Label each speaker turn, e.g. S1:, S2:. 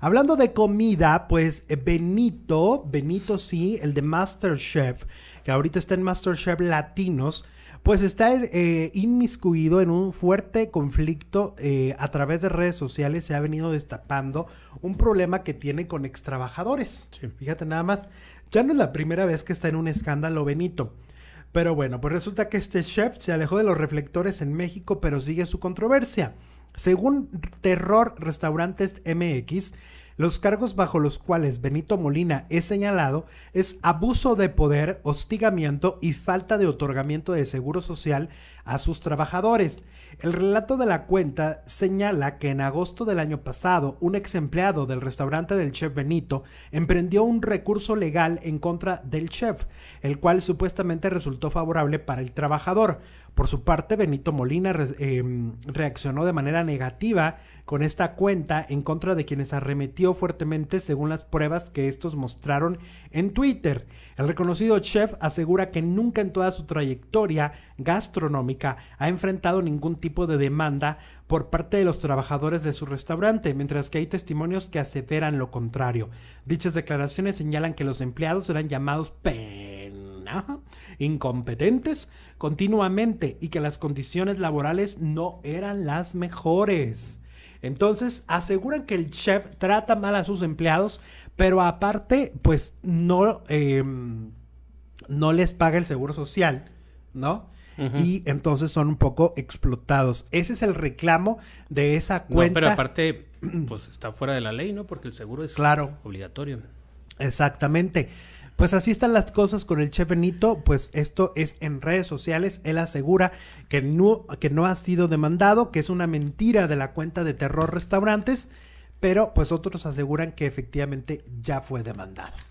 S1: Hablando de comida, pues eh, Benito, Benito sí, el de MasterChef, que ahorita está en MasterChef Latinos, pues está eh, inmiscuido en un fuerte conflicto eh, a través de redes sociales. Se ha venido destapando un problema que tiene con extrabajadores. Fíjate nada más, ya no es la primera vez que está en un escándalo Benito. Pero bueno, pues resulta que este chef se alejó de los reflectores en México, pero sigue su controversia. Según Terror Restaurantes MX, los cargos bajo los cuales Benito Molina es señalado es abuso de poder, hostigamiento y falta de otorgamiento de seguro social a sus trabajadores. El relato de la cuenta señala que en agosto del año pasado, un ex empleado del restaurante del chef Benito emprendió un recurso legal en contra del chef, el cual supuestamente resultó favorable para el trabajador. Por su parte, Benito Molina em, reaccionó de manera negativa con esta cuenta en contra de quienes arremetió fuertemente según las pruebas que estos mostraron en Twitter. El reconocido chef asegura que nunca en toda su trayectoria gastronómica ha enfrentado ningún tipo de demanda por parte de los trabajadores de su restaurante, mientras que hay testimonios que aseveran lo contrario. Dichas declaraciones señalan que los empleados eran llamados pena, incompetentes continuamente y que las condiciones laborales no eran las mejores. Entonces aseguran que el chef trata mal a sus empleados, pero aparte pues no, em, no les paga el seguro social, ¿no? Y entonces son un poco explotados. Ese es el reclamo de esa cuenta. pero aparte, pues está fuera de la ley, ¿no? Porque el seguro es claro. obligatorio. Exactamente. Pues así están las cosas con el chef Benito, pues esto es en redes sociales, él asegura que no, que no ha sido demandado, que es una mentira de la cuenta de Terror Restaurantes, pero pues otros aseguran que efectivamente ya fue demandado.